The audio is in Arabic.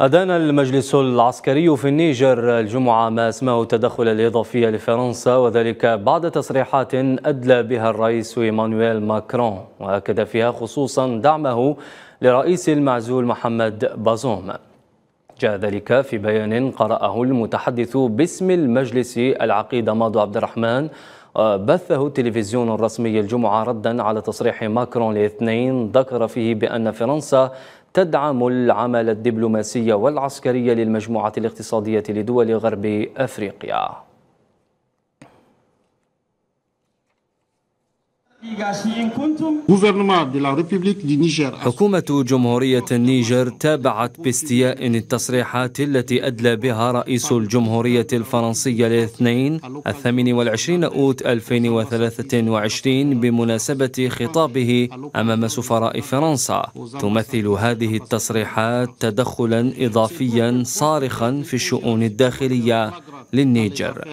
أدان المجلس العسكري في النيجر الجمعة ما اسمه التدخل الإضافي لفرنسا وذلك بعد تصريحات أدلى بها الرئيس إيمانويل ماكرون وأكد فيها خصوصا دعمه لرئيس المعزول محمد بازوم جاء ذلك في بيان قرأه المتحدث باسم المجلس العقيد ماضو عبد الرحمن بثه التلفزيون الرسمي الجمعة ردا على تصريح ماكرون لاثنين ذكر فيه بأن فرنسا تدعم العمل الدبلوماسي والعسكري للمجموعة الاقتصادية لدول غرب أفريقيا حكومة جمهورية النيجر تابعت باستياء التصريحات التي أدلى بها رئيس الجمهورية الفرنسية الاثنين الثامن والعشرين أوت 2023 بمناسبة خطابه أمام سفراء فرنسا تمثل هذه التصريحات تدخلا إضافيا صارخا في الشؤون الداخلية للنيجر